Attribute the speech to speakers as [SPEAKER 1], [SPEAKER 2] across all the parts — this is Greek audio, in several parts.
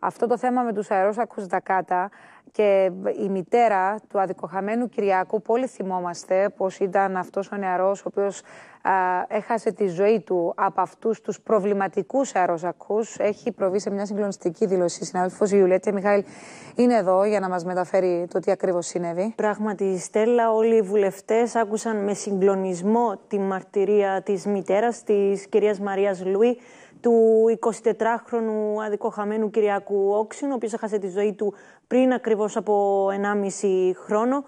[SPEAKER 1] αυτό το θέμα με τους αερόσακους Δακάτα και η μητέρα του αδικοχαμένου Κυριάκου, πολύ θυμόμαστε πως ήταν αυτός ο νεαρός ο οποίος έχασε τη ζωή του από αυτούς τους προβληματικούς αερόσακους. Έχει προβεί σε μια συγκλονιστική δήλωση. Συνάδελφος Ιουλέτια Μιχαήλ είναι εδώ για να μας μεταφέρει το τι ακριβώς συνέβη.
[SPEAKER 2] Πράγματι, Στέλλα, όλοι οι βουλευτές άκουσαν με συγκλονισμό τη μαρτυρία της μητέρας της κυρίας Μαρίας Λουί, του 24χρονου αδικοχαμένου Κυριακού Όξινου, ο οποίος έχασε τη ζωή του πριν ακριβώς από 1,5 χρόνο.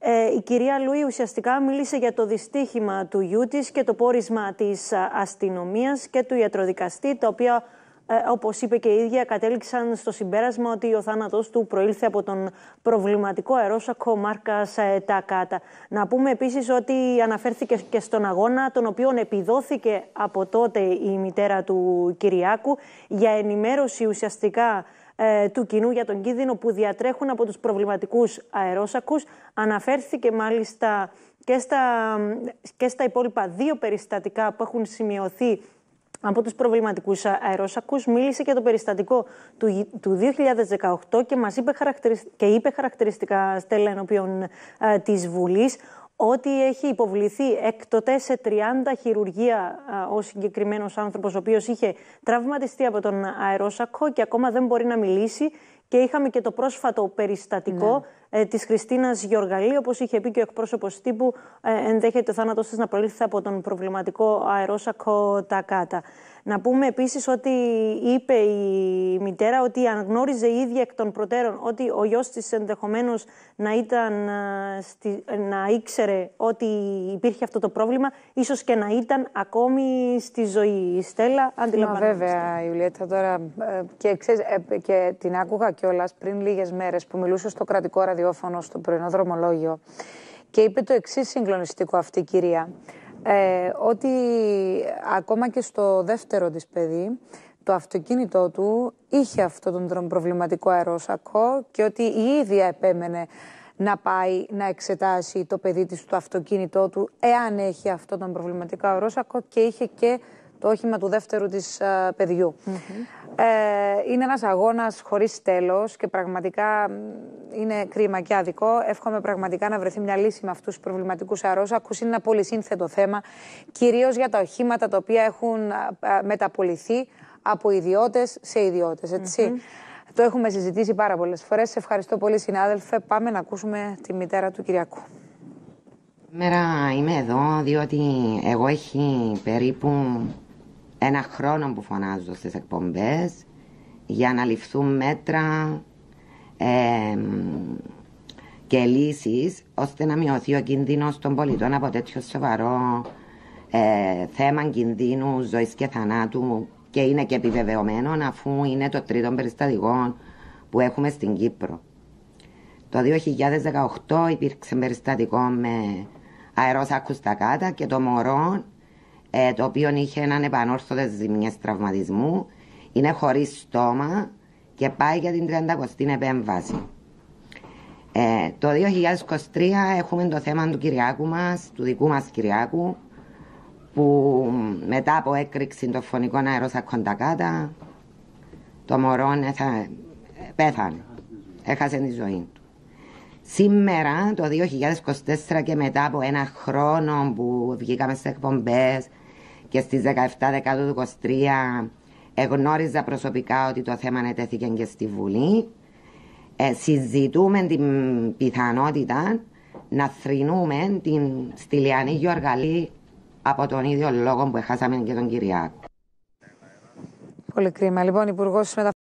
[SPEAKER 2] Ε, η κυρία Λουή ουσιαστικά μίλησε για το δυστύχημα του γιού της και το πόρισμα της ε, αστυνομίας και του ιατροδικαστή, τα οποία ε, όπως είπε και η ίδια, κατέληξαν στο συμπέρασμα ότι ο θάνατο του προήλθε από τον προβληματικό αερόσακο μάρκας ε, Τακάτα. Να πούμε επίσης ότι αναφέρθηκε και στον αγώνα, τον οποίο επιδόθηκε από τότε η μητέρα του Κυριάκου για ενημέρωση ουσιαστικά ε, του κοινού για τον κίνδυνο που διατρέχουν από τους προβληματικούς αερόσακους. Αναφέρθηκε μάλιστα και στα, και στα υπόλοιπα δύο περιστατικά που έχουν σημειωθεί από τους προβληματικούς αερόσακους μίλησε και το περιστατικό του, 2018 και, μας είπε, χαρακτηριστικά, και είπε χαρακτηριστικά ενώπιον ε, της Βουλής ότι έχει υποβληθεί εκτοτέ σε 30 χειρουργία ο συγκεκριμένος άνθρωπος ο οποίος είχε τραυματιστεί από τον αερόσακο και ακόμα δεν μπορεί να μιλήσει και είχαμε και το πρόσφατο περιστατικό ναι. ε, της Χριστίνας Γεωργαλή, όπως είχε πει και ο εκπρόσωπος τύπου, ε, ενδέχεται ο θάνατος της να προλήφθη από τον προβληματικό αερόσακο Τακάτα. Να πούμε επίσης ότι είπε η μητέρα ότι αναγνώριζε η ίδια εκ των προτέρων ότι ο γιος της ενδεχομένως να, ήταν, ε, να ήξερε ότι υπήρχε αυτό το πρόβλημα, ίσως και να ήταν ακόμη στη ζωή. Η Στέλλα, αντιλαμβάνομαι. ναι βέβαια, Ιουλιέτα, τώρα. Ε, και,
[SPEAKER 1] ξέρεις, ε, και την άκουγα κιόλας πριν λίγες μέρες που μιλούσε στο κρατικό ραδιόφωνο, στο πρωινό δρομολόγιο. Και είπε το εξής συγκλονιστικό αυτή η κυρία ε, ότι ακόμα και στο δεύτερο της παιδί το αυτοκίνητό του είχε αυτόν τον προβληματικό αερόσακο και ότι η ίδια επέμενε να πάει να εξετάσει το παιδί της το αυτοκίνητό του εάν έχει αυτόν τον προβληματικό αερόσακο και είχε και το όχημα του δεύτερου της α, παιδιού. ε, είναι ένας αγώνας χωρίς τέλος και πραγματικά είναι κρίμα και αδικό. Εύχομαι πραγματικά να βρεθεί μια λύση με αυτούς τους προβληματικούς αρρώσακους. Είναι ένα πολύ σύνθετο θέμα, κυρίως για τα οχήματα τα οποία έχουν μεταποληθεί μεταπολιθεί από ιδιώτες σε ιδιώτες, έτσι. Mm Το έχουμε συζητήσει πάρα πολλές φορές. Σε ευχαριστώ πολύ συνάδελφε. Πάμε να ακούσουμε τη μητέρα του Κυριακού.
[SPEAKER 3] Σήμερα είμαι εδώ διότι εγώ έχει περίπου ένα χρόνο που φωνάζω στις εκπομπές για να ληφθούν μέτρα ε, και λύσεις ώστε να μειωθεί ο κίνδυνος των πολιτών από τέτοιο σοβαρό ε, θέμα κινδύνου ζωής και θανάτου και είναι και επιβεβαιωμένο αφού είναι το τρίτο περιστατικό που έχουμε στην Κύπρο. Το 2018 υπήρξε περιστατικό με αερόσακους στα κάτα και το μωρό ε, το οποίο είχε έναν επανόρθωτε ζημιές τραυματισμού, είναι χωρίς στόμα και πάει για την 30η επέμβαση. Ε, το 2023 έχουμε το θέμα του Κυριάκου μας, του δικού μας Κυριάκου, που μετά από έκρηξη των φωνικών αερόσακων τα κάτω, το μωρό ναι, ε, πέθανε, έχασε τη ζωή του. Σήμερα, το 2024 και μετά από ένα χρόνο που βγήκαμε σε εκπομπές και στις 17 του 23 εγνώριζα προσωπικά ότι το θέμα ανετέθηκε και στη Βουλή. Ε, συζητούμε την πιθανότητα να θρυνούμε την Στυλιανή Γιώργαλη από τον ίδιο λόγο που έχασαμε και τον Κυριάκο.
[SPEAKER 1] Πολύ κρίμα. Λοιπόν, Υπουργός